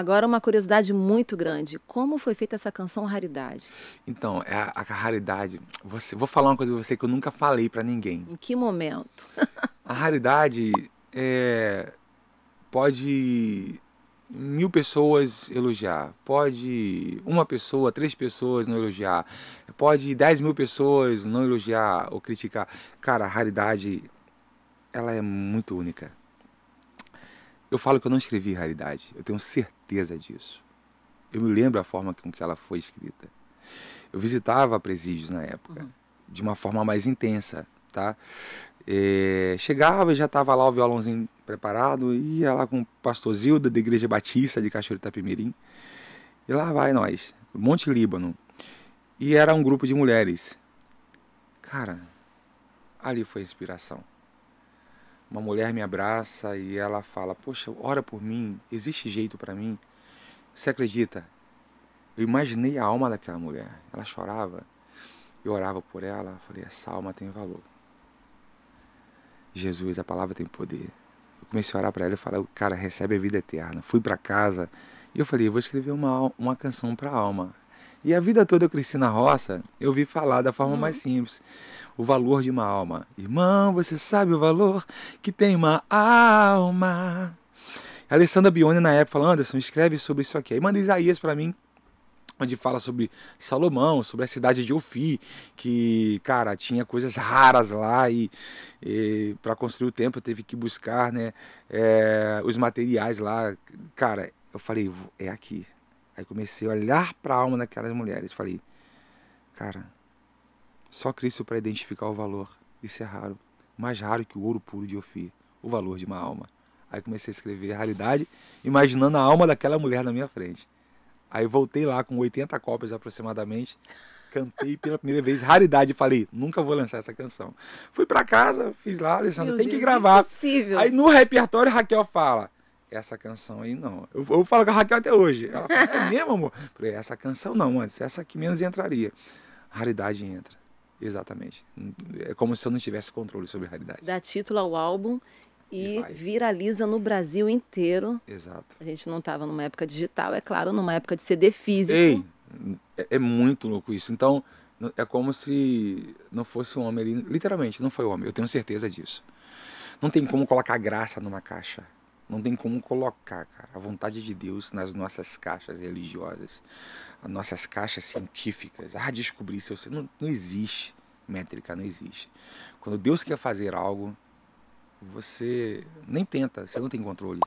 Agora, uma curiosidade muito grande: como foi feita essa canção Raridade? Então, é a, a Raridade, você, vou falar uma coisa pra você que eu nunca falei para ninguém. Em que momento? a Raridade é, pode mil pessoas elogiar, pode uma pessoa, três pessoas não elogiar, pode dez mil pessoas não elogiar ou criticar. Cara, a Raridade, ela é muito única. Eu falo que eu não escrevi raridade, eu tenho certeza disso. Eu me lembro a forma com que ela foi escrita. Eu visitava presídios na época, uhum. de uma forma mais intensa, tá? É, chegava e já estava lá o violãozinho preparado, ia lá com o pastor Zilda, da Igreja Batista de Cachoeiro Itapimirim, e lá vai nós, Monte Líbano. E era um grupo de mulheres. Cara, ali foi a inspiração uma mulher me abraça e ela fala: Poxa, ora por mim, existe jeito para mim. Você acredita? Eu imaginei a alma daquela mulher. Ela chorava. Eu orava por ela. Falei: Essa alma tem valor. Jesus, a palavra tem poder. Eu comecei a orar para ela e falei: Cara, recebe a vida eterna. Fui para casa e eu falei: eu Vou escrever uma, uma canção para a alma. E a vida toda eu cresci na roça, eu vi falar da forma hum. mais simples. O valor de uma alma. Irmão, você sabe o valor que tem uma alma. A Alessandra Bione, na época, falando Anderson, escreve sobre isso aqui. Aí manda Isaías para mim, onde fala sobre Salomão, sobre a cidade de Ofi, que, cara, tinha coisas raras lá e, e para construir o templo teve que buscar né, é, os materiais lá. Cara, eu falei: é aqui. Aí comecei a olhar para a alma daquelas mulheres. Falei, cara, só Cristo para identificar o valor. Isso é raro. Mais raro que o ouro puro de Ofi. O valor de uma alma. Aí comecei a escrever a realidade, imaginando a alma daquela mulher na minha frente. Aí voltei lá com 80 cópias aproximadamente. Cantei pela primeira vez, raridade, falei, nunca vou lançar essa canção. Fui para casa, fiz lá, Alessandra, tem Deus, que gravar. É Aí no repertório Raquel fala: essa canção aí não. Eu, eu falo com a Raquel até hoje. Ela fala, é mesmo, amor? falei, essa canção não, antes, é essa que menos entraria. Raridade entra. Exatamente. É como se eu não tivesse controle sobre a raridade. Dá título ao álbum e, e viraliza no Brasil inteiro. Exato. A gente não estava numa época digital, é claro, numa época de CD físico. Ei, é, é muito louco isso. Então, é como se não fosse um homem ali. Literalmente, não foi homem, eu tenho certeza disso. Não tem como colocar graça numa caixa. Não tem como colocar, cara, a vontade de Deus nas nossas caixas religiosas, as nossas caixas científicas. Ah, descobrir seu ser. Não, não existe métrica, não existe. Quando Deus quer fazer algo, você nem tenta, você não tem controle.